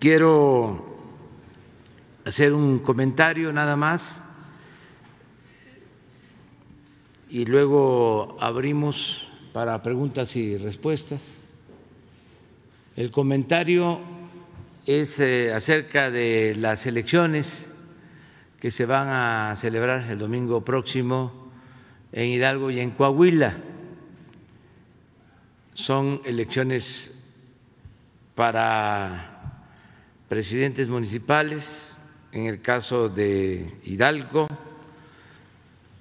Quiero hacer un comentario nada más y luego abrimos para preguntas y respuestas. El comentario es eh, acerca de las elecciones que se van a celebrar el domingo próximo en Hidalgo y en Coahuila. Son elecciones para presidentes municipales, en el caso de Hidalgo,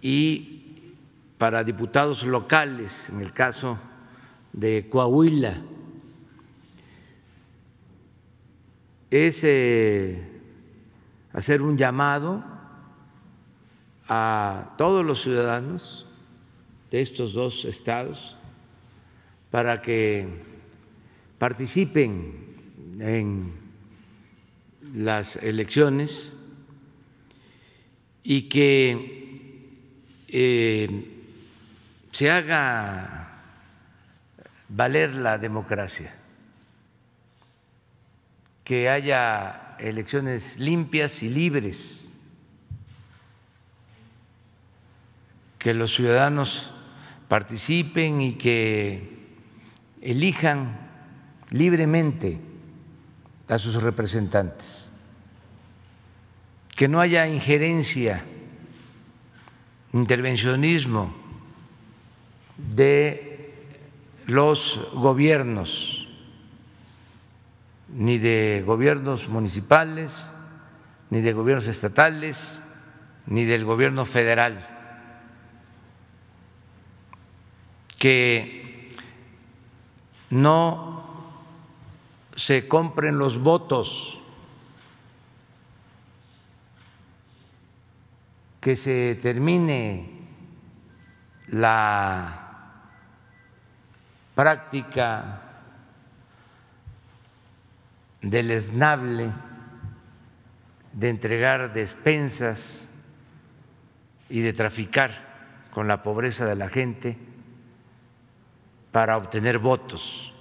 y para diputados locales, en el caso de Coahuila. Es eh, hacer un llamado a todos los ciudadanos de estos dos estados para que participen en las elecciones y que eh, se haga valer la democracia, que haya elecciones limpias y libres, que los ciudadanos participen y que elijan libremente a sus representantes, que no haya injerencia, intervencionismo de los gobiernos, ni de gobiernos municipales, ni de gobiernos estatales, ni del gobierno federal, que no se compren los votos, que se termine la práctica del esnable de entregar despensas y de traficar con la pobreza de la gente para obtener votos.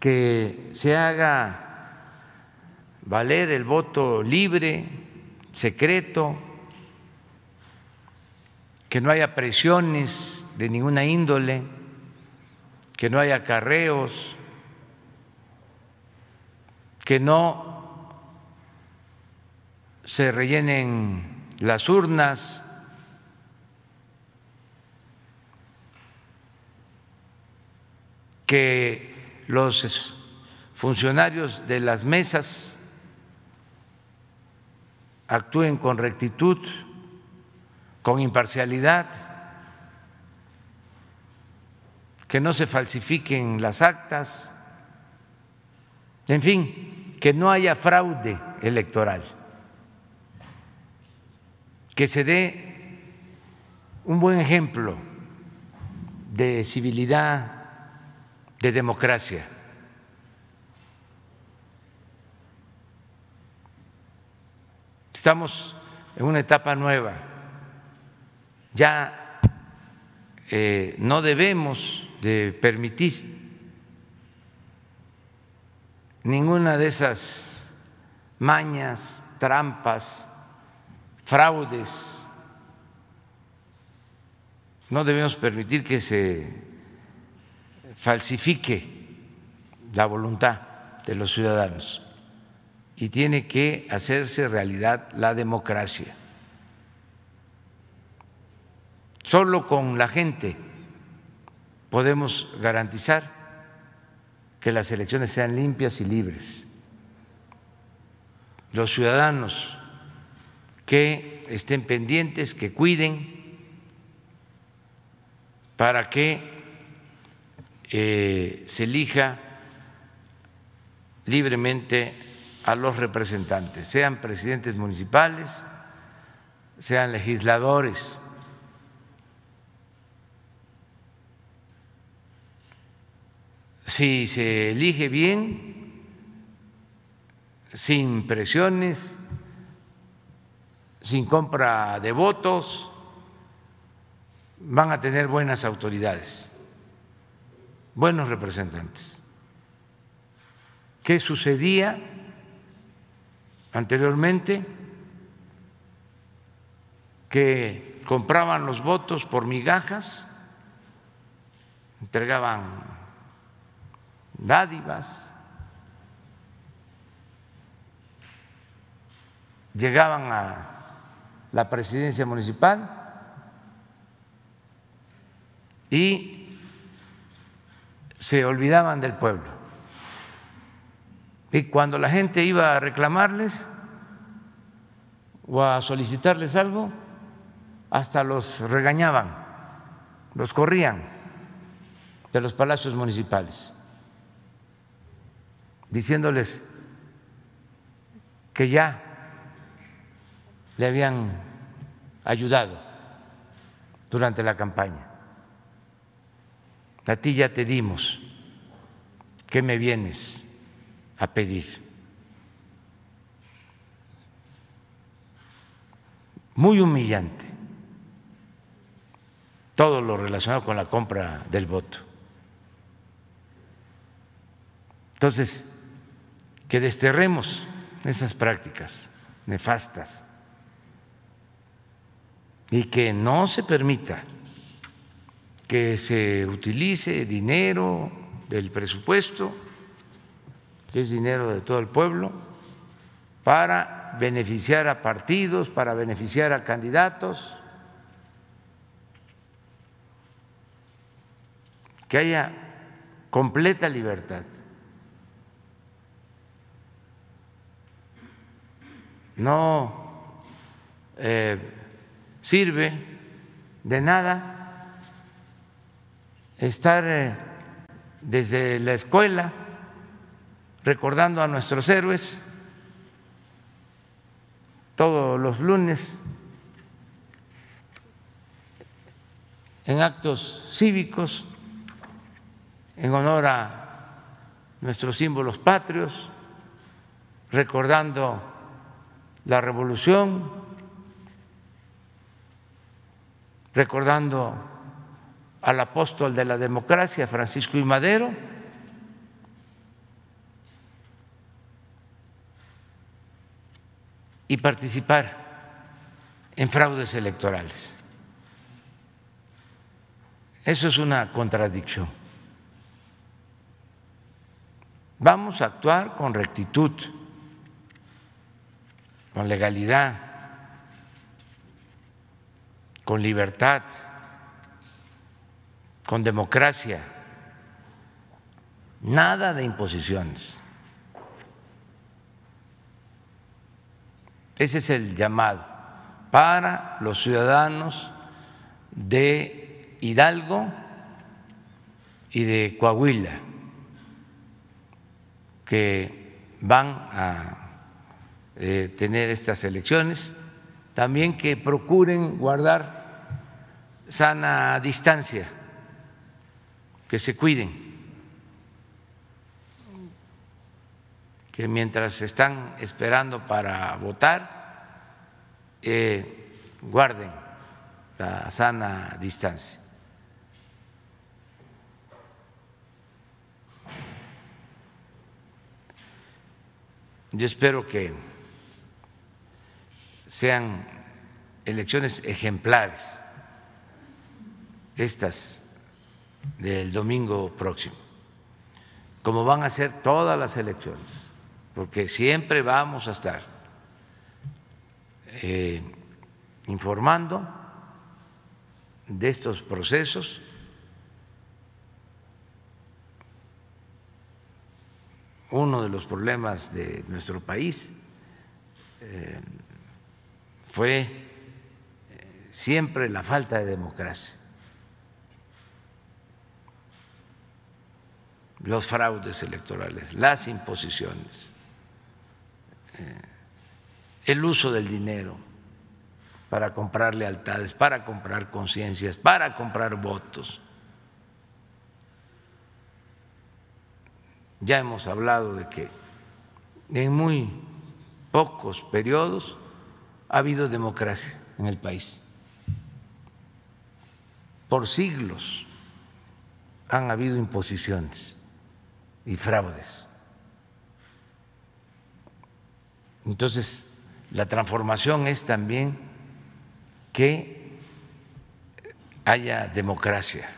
que se haga valer el voto libre, secreto, que no haya presiones de ninguna índole, que no haya carreos, que no se rellenen las urnas. que los funcionarios de las mesas actúen con rectitud, con imparcialidad, que no se falsifiquen las actas, en fin, que no haya fraude electoral, que se dé un buen ejemplo de civilidad, de democracia. Estamos en una etapa nueva. Ya eh, no debemos de permitir ninguna de esas mañas, trampas, fraudes. No debemos permitir que se falsifique la voluntad de los ciudadanos y tiene que hacerse realidad la democracia. Solo con la gente podemos garantizar que las elecciones sean limpias y libres. Los ciudadanos que estén pendientes, que cuiden, para que eh, se elija libremente a los representantes, sean presidentes municipales, sean legisladores. Si se elige bien, sin presiones, sin compra de votos, van a tener buenas autoridades buenos representantes. ¿Qué sucedía anteriormente? Que compraban los votos por migajas, entregaban dádivas, llegaban a la presidencia municipal y se olvidaban del pueblo. Y cuando la gente iba a reclamarles o a solicitarles algo, hasta los regañaban, los corrían de los palacios municipales, diciéndoles que ya le habían ayudado durante la campaña a ti ya te dimos, ¿qué me vienes a pedir? Muy humillante todo lo relacionado con la compra del voto. Entonces, que desterremos esas prácticas nefastas y que no se permita que se utilice dinero del presupuesto, que es dinero de todo el pueblo, para beneficiar a partidos, para beneficiar a candidatos, que haya completa libertad. No eh, sirve de nada estar eh, desde la escuela recordando a nuestros héroes todos los lunes en actos cívicos en honor a nuestros símbolos patrios, recordando la revolución, recordando al apóstol de la democracia, Francisco I. Madero. y participar en fraudes electorales. Eso es una contradicción. Vamos a actuar con rectitud, con legalidad, con libertad con democracia, nada de imposiciones. Ese es el llamado para los ciudadanos de Hidalgo y de Coahuila que van a eh, tener estas elecciones, también que procuren guardar sana distancia que se cuiden, que mientras están esperando para votar, eh, guarden la sana distancia. Yo espero que sean elecciones ejemplares estas del domingo próximo, como van a ser todas las elecciones, porque siempre vamos a estar eh, informando de estos procesos. Uno de los problemas de nuestro país eh, fue eh, siempre la falta de democracia los fraudes electorales, las imposiciones, eh, el uso del dinero para comprar lealtades, para comprar conciencias, para comprar votos. Ya hemos hablado de que en muy pocos periodos ha habido democracia en el país. Por siglos han habido imposiciones y fraudes. Entonces, la transformación es también que haya democracia